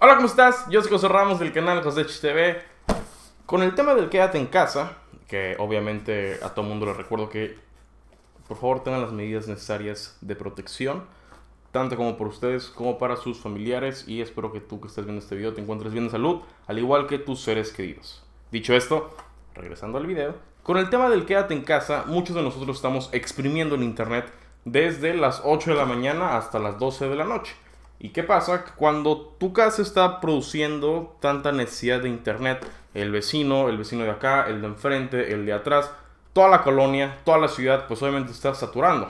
Hola, ¿cómo estás? Yo soy José Ramos del canal José TV. Con el tema del quédate en casa, que obviamente a todo mundo le recuerdo que por favor tengan las medidas necesarias de protección, tanto como por ustedes como para sus familiares y espero que tú que estás viendo este video te encuentres bien de salud, al igual que tus seres queridos. Dicho esto, regresando al video, con el tema del quédate en casa, muchos de nosotros estamos exprimiendo en internet desde las 8 de la mañana hasta las 12 de la noche ¿Y qué pasa? Cuando tu casa está produciendo tanta necesidad de internet, el vecino, el vecino de acá, el de enfrente, el de atrás, toda la colonia, toda la ciudad, pues obviamente está saturando.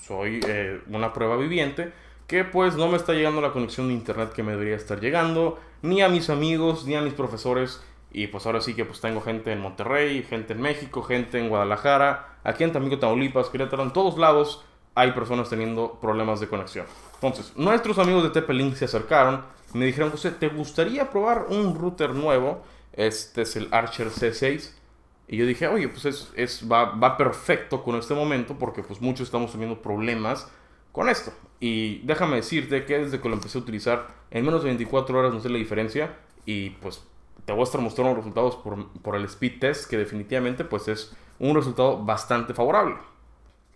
Soy eh, una prueba viviente que pues no me está llegando la conexión de internet que me debería estar llegando, ni a mis amigos, ni a mis profesores. Y pues ahora sí que pues tengo gente en Monterrey, gente en México, gente en Guadalajara, aquí en también Tamaulipas, Querétaro, en todos lados hay personas teniendo problemas de conexión. Entonces, nuestros amigos de TP-Link se acercaron me dijeron, José, ¿te gustaría probar un router nuevo? Este es el Archer C6. Y yo dije, oye, pues es, va, va, perfecto con este momento porque pues muchos estamos teniendo problemas con esto. Y déjame decirte que desde que lo empecé a utilizar, en menos de 24 horas no sé la diferencia y pues te voy a mostrar mostrando los resultados por, por el speed test que definitivamente pues es un resultado bastante favorable.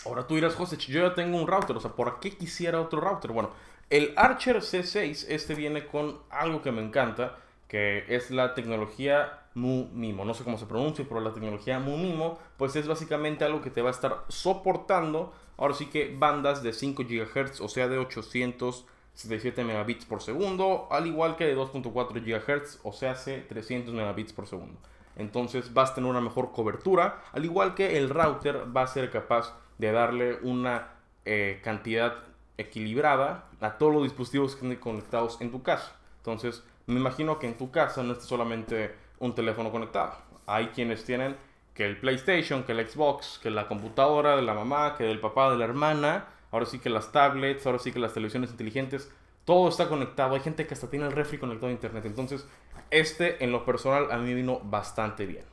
Ahora tú dirás, José, yo ya tengo un router, o sea, ¿por qué quisiera otro router? Bueno, el Archer C6, este viene con algo que me encanta, que es la tecnología MU-MIMO. No sé cómo se pronuncia, pero la tecnología MU-MIMO, pues es básicamente algo que te va a estar soportando, ahora sí que bandas de 5 GHz, o sea, de 877 megabits por segundo, al igual que de 2.4 GHz, o sea, hace 300 megabits por segundo. Entonces vas a tener una mejor cobertura, al igual que el router va a ser capaz de darle una eh, cantidad equilibrada a todos los dispositivos que estén conectados en tu casa. Entonces, me imagino que en tu casa no está solamente un teléfono conectado. Hay quienes tienen que el PlayStation, que el Xbox, que la computadora de la mamá, que del papá, de la hermana, ahora sí que las tablets, ahora sí que las televisiones inteligentes, todo está conectado. Hay gente que hasta tiene el refri conectado a internet. Entonces, este en lo personal a mí vino bastante bien.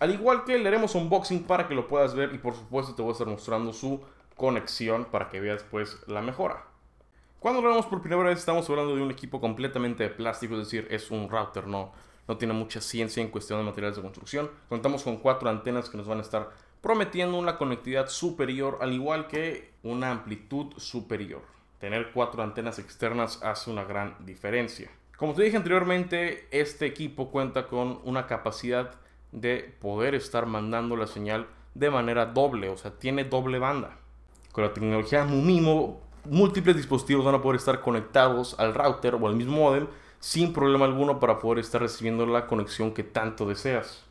Al igual que le haremos unboxing para que lo puedas ver y por supuesto te voy a estar mostrando su conexión para que veas después pues, la mejora. Cuando lo vemos por primera vez estamos hablando de un equipo completamente de plástico, es decir, es un router, no, no tiene mucha ciencia en cuestión de materiales de construcción. Contamos con cuatro antenas que nos van a estar prometiendo una conectividad superior al igual que una amplitud superior. Tener cuatro antenas externas hace una gran diferencia. Como te dije anteriormente, este equipo cuenta con una capacidad de poder estar mandando la señal de manera doble, o sea, tiene doble banda. Con la tecnología MUMIMO, múltiples dispositivos van a poder estar conectados al router o al mismo modelo sin problema alguno para poder estar recibiendo la conexión que tanto deseas.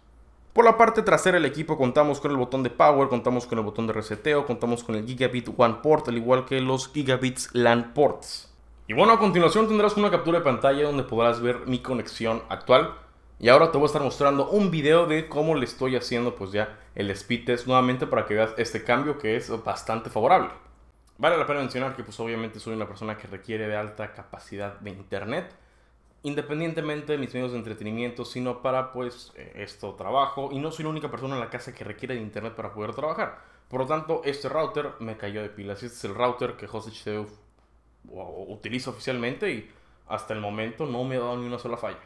Por la parte trasera del equipo contamos con el botón de power, contamos con el botón de reseteo, contamos con el gigabit one port, al igual que los gigabits LAN ports. Y bueno, a continuación tendrás una captura de pantalla donde podrás ver mi conexión actual. Y ahora te voy a estar mostrando un video de cómo le estoy haciendo pues ya el speed test nuevamente para que veas este cambio que es bastante favorable. Vale la pena mencionar que pues obviamente soy una persona que requiere de alta capacidad de internet, independientemente de mis medios de entretenimiento, sino para pues eh, esto trabajo y no soy la única persona en la casa que requiere de internet para poder trabajar. Por lo tanto, este router me cayó de pilas. Este es el router que HDU utiliza oficialmente y hasta el momento no me ha dado ni una sola falla.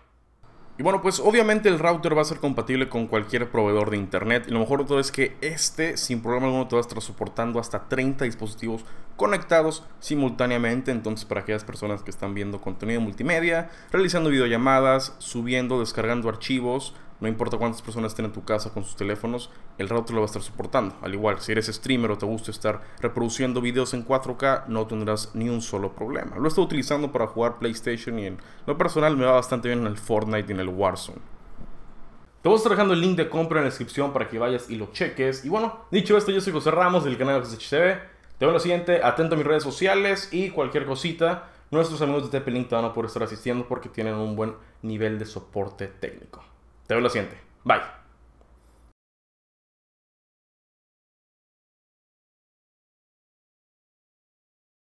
Y bueno, pues obviamente el router va a ser compatible con cualquier proveedor de internet. Y lo mejor de todo es que este, sin problema alguno, te va a estar soportando hasta 30 dispositivos conectados simultáneamente. Entonces, para aquellas personas que están viendo contenido multimedia, realizando videollamadas, subiendo, descargando archivos, no importa cuántas personas estén en tu casa con sus teléfonos, el router lo va a estar soportando. Al igual, si eres streamer o te gusta estar reproduciendo videos en 4K, no tendrás ni un solo problema. Lo estado utilizando para jugar PlayStation y en lo personal me va bastante bien en el Fortnite y en el Warzone. Te voy a estar dejando el link de compra en la descripción para que vayas y lo cheques. Y bueno, dicho esto, yo soy José Ramos del canal XHTV. Te veo en lo siguiente, atento a mis redes sociales y cualquier cosita. Nuestros amigos de TP-Link te van a poder estar asistiendo porque tienen un buen nivel de soporte técnico. Te veo la siguiente. Bye.